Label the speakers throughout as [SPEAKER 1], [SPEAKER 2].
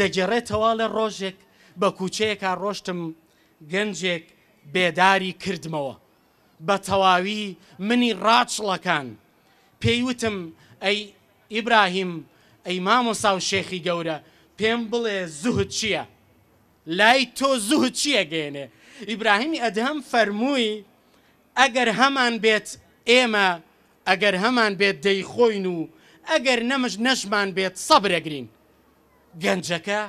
[SPEAKER 1] دەگەڕێتەوە لە ڕۆژێک بە کوچەیەکە ڕۆشتم گەنجێک بێداری کردمەوە بە تەواوی منی ڕاچڵەکان پێیوتم ئەی ئیبراهیم ئەی مامۆسا و شێخی گەورە پێم بڵێ زوهت چییە؟ لای تۆ زوهت چییە گەێنێ؟ ئیبراهیمی ئەدەم فەرمووی ئەگەر هەمان بێت ئێمە ئەگەر هەمان بێت دەیخۆین و ئەگەر نەمەش نەشمان بێت سەبرەگرین. گەنجەکە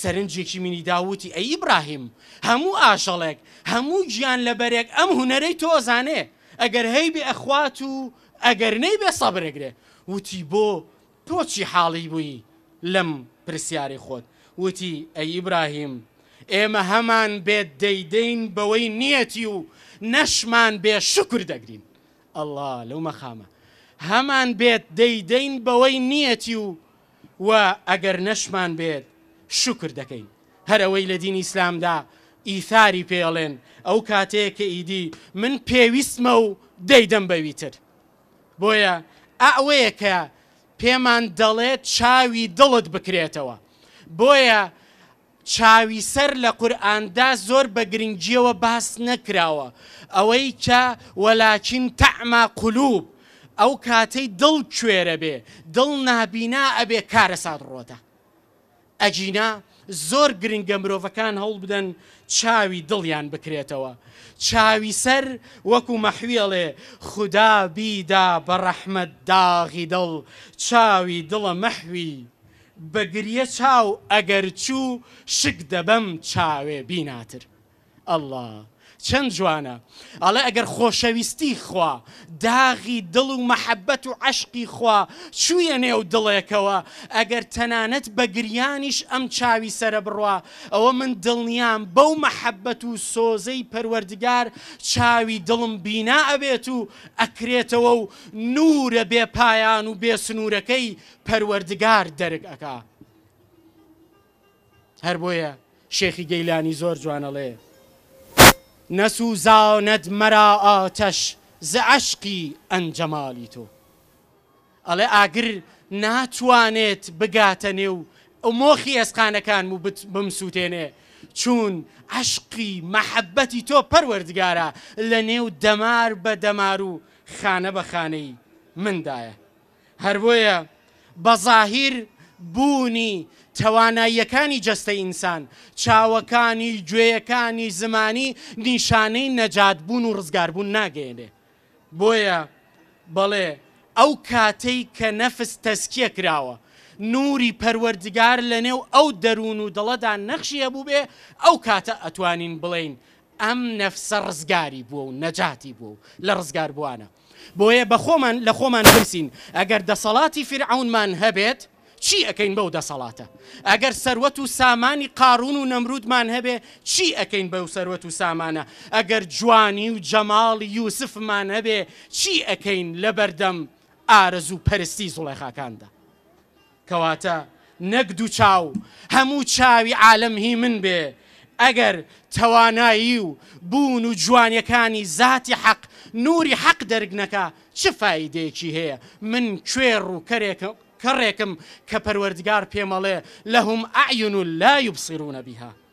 [SPEAKER 1] سەرنجێکی منی داوتی ئەی ئیبراهیم هەموو ئاژەڵێک هەموو گیان لەبەرێک ئەم هوەرەی تۆزانێ ئەگەر هەی بێ ئەخوات و ئەگەر نەی بێ سەبرەگرێ وتی بۆ تۆچی حاڵی بووی لەم پرسیاری خۆت وتی ئەی ئیبراهیم ئێمە هەمان بێت دەیدەین بەوەی نیەتی و نەشمان بێ شکر دەگرین ئەله لەو مەخامە هەمان بێت دەیدەین بەوەی نیەتی و و ئەگەر نەشمان بێت شکر دەکەین هەرەوەی لە دین ئیسلامدا ئیثاری پێڵێن ئەو کاتەیە کە ئیدی من پێویستمە و دەیدەم بەویتر بۆیە ئەوەیە کە پێمان دەڵێت چاوی دڵت بکرێتەوە بۆیە چاوی سەر لە قورئاندا زۆر بە گرنگجیەوە باس نەکراوە ئەوەی کە وەلاچین تەعما قلوب ئەو کاتەی دڵ کوێرە بێ دڵ نابینا ئەبێ کارە سادڕۆتە ئەجینا زۆر گرنگە مرۆڤەکان هەڵ بدەن چاوی دڵیان بکرێتەوە چاوی سەر وەکو مەحویڵێ خدا بیدا بە ڕەحمەد داغی دڵ چاوی دڵە مەحوی بەگریە چاو ئەگەر چوو شک دەبەم چاوێ بیناتر. ئەله چەند جوانە ئەڵێ ئەگەر خۆشەویستی خوا داغی دڵ و مەحەبەت و عشقی خوا چویە نێو دڵێکەوە ئەگەر تەنانەت بە گریانیش ئەم چاوی سرە بڕوا ئەوە من دڵنیان بەو مەحەبەت و سۆزەی پەروەردگار چاوی دڵم بینا ئەبێت و ئەکرێتەوە و نورە بێپایان و بێسنوورەکەی پەروەردگار دەرگ ئەکا هەر بۆیە شێخی گەیلانی زۆر جوانەڵێ نەسوزانت مەرا ئاتەش ز عشقی ئەنجەمالی تۆ ئەڵێ ئاگر ناتوانێت بگاتە نێو ئەو مۆخی ئەسقانەکان و بمسووتێنێ چون عشقی مەحەبەتی تۆ پەروەردگارە لە نێو دەمار بە دەمار و خانە بە خانەی مندایە هەروەیە بەظاهیر بوونی تەواناییەکانی جەستە ئینسان چاوەکانی گوێیەکانی زمانی نیشانەی نەجاتبوون و ڕزگاربوون ناگەێنێ بۆیە بەڵێ ئەو کاتەی کە نەفس تەسکیە کراوە نوری پەروەردگار لە نێو ئەو دەروون و دڵەدا نەخشی هەبوو بێ ئەو کاتە ئەتوانین بڵین ئەم نەفسە ڕزگاری بووە و نەجاتی بوو لە ڕزگار بووانە بۆیە بە خۆمان لە خۆمان برسین ئەگەر دەسەڵاتی فرعونمان هەبێت چی ئەەکەین بەو دەسەڵاتە ئەگەر سەروەت و سامانی قارون و نەمرودمان هەبێ چی ئەەکەین بەو سەروەت و سامانە ئەگەر جوانی و جەماڵ یوسفمان هەبێ چی ئەەکەین لە بەردەم ئارز و پەرستی زوڵێخاکاندا کەواتە نەک دوو چاو هەموو چاوی عالم هی من بێ ئەگەر توانایی و بوون و جوانیەکانی زاتی حەق نوری حەق دەرگنەکە چ فیدێکی هەیە من کوێڕ و کەرێکە كريكم كبروردقار بيمالي لهم أعين لا يبصرون بها